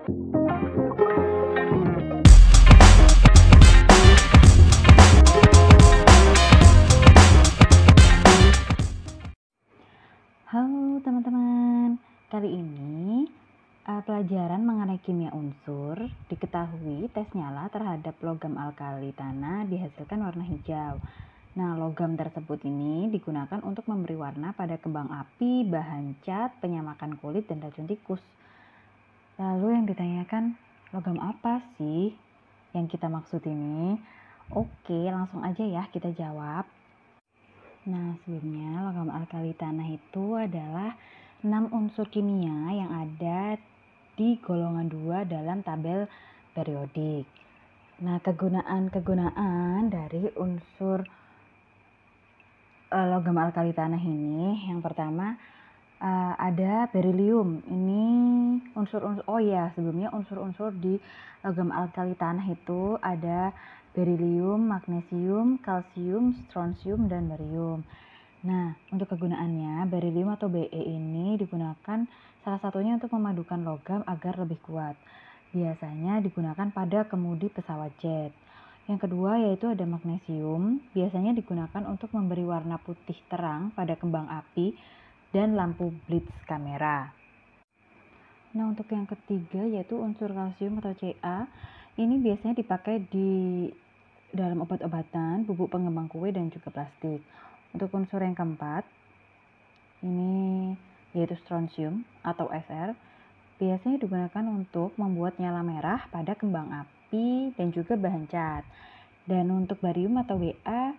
Halo teman-teman, kali ini uh, pelajaran mengenai kimia unsur diketahui tes nyala terhadap logam alkali tanah dihasilkan warna hijau. Nah, logam tersebut ini digunakan untuk memberi warna pada kembang api, bahan cat, penyamakan kulit, dan racun tikus. Lalu yang ditanyakan, logam apa sih yang kita maksud ini? Oke, langsung aja ya kita jawab. Nah, sebelumnya logam alkali tanah itu adalah 6 unsur kimia yang ada di golongan 2 dalam tabel periodik. Nah, kegunaan-kegunaan dari unsur eh, logam alkali tanah ini yang pertama uh, ada beryllium. Ini unsur-unsur oh ya, sebelumnya unsur-unsur di logam alkali tanah itu ada beryllium, magnesium, kalsium, strontium dan barium. Nah, untuk kegunaannya, beryllium atau BE ini digunakan salah satunya untuk memadukan logam agar lebih kuat. Biasanya digunakan pada kemudi pesawat jet. Yang kedua yaitu ada magnesium, biasanya digunakan untuk memberi warna putih terang pada kembang api dan lampu blitz kamera. Nah, untuk yang ketiga yaitu unsur kalsium atau Ca. Ini biasanya dipakai di dalam obat-obatan, bubuk pengembang kue dan juga plastik. Untuk unsur yang keempat ini yaitu strontium atau SR biasanya digunakan untuk membuat nyala merah pada kembang api dan juga bahan cat. Dan untuk barium atau WA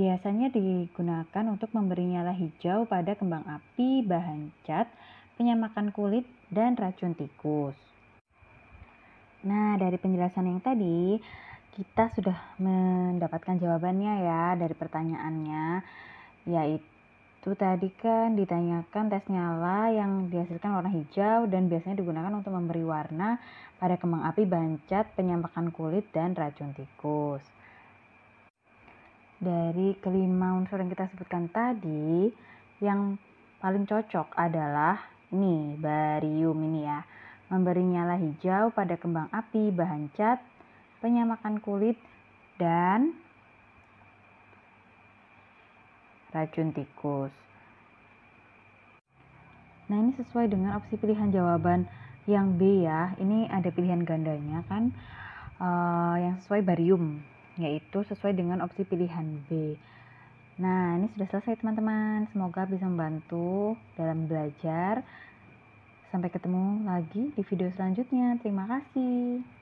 Biasanya digunakan untuk memberi nyala hijau pada kembang api, bahan cat, penyamakan kulit, dan racun tikus. Nah, dari penjelasan yang tadi, kita sudah mendapatkan jawabannya ya dari pertanyaannya, yaitu tadi kan ditanyakan tes nyala yang dihasilkan warna hijau dan biasanya digunakan untuk memberi warna pada kembang api, bahan cat, penyamakan kulit, dan racun tikus dari kelima unsur yang kita sebutkan tadi, yang paling cocok adalah nih barium ini ya. Memberi nyala hijau pada kembang api, bahan cat, penyamakan kulit, dan racun tikus. Nah, ini sesuai dengan opsi pilihan jawaban yang B ya. Ini ada pilihan gandanya kan uh, yang sesuai barium yaitu sesuai dengan opsi pilihan B. Nah, ini sudah selesai teman-teman. Semoga bisa membantu dalam belajar. Sampai ketemu lagi di video selanjutnya. Terima kasih.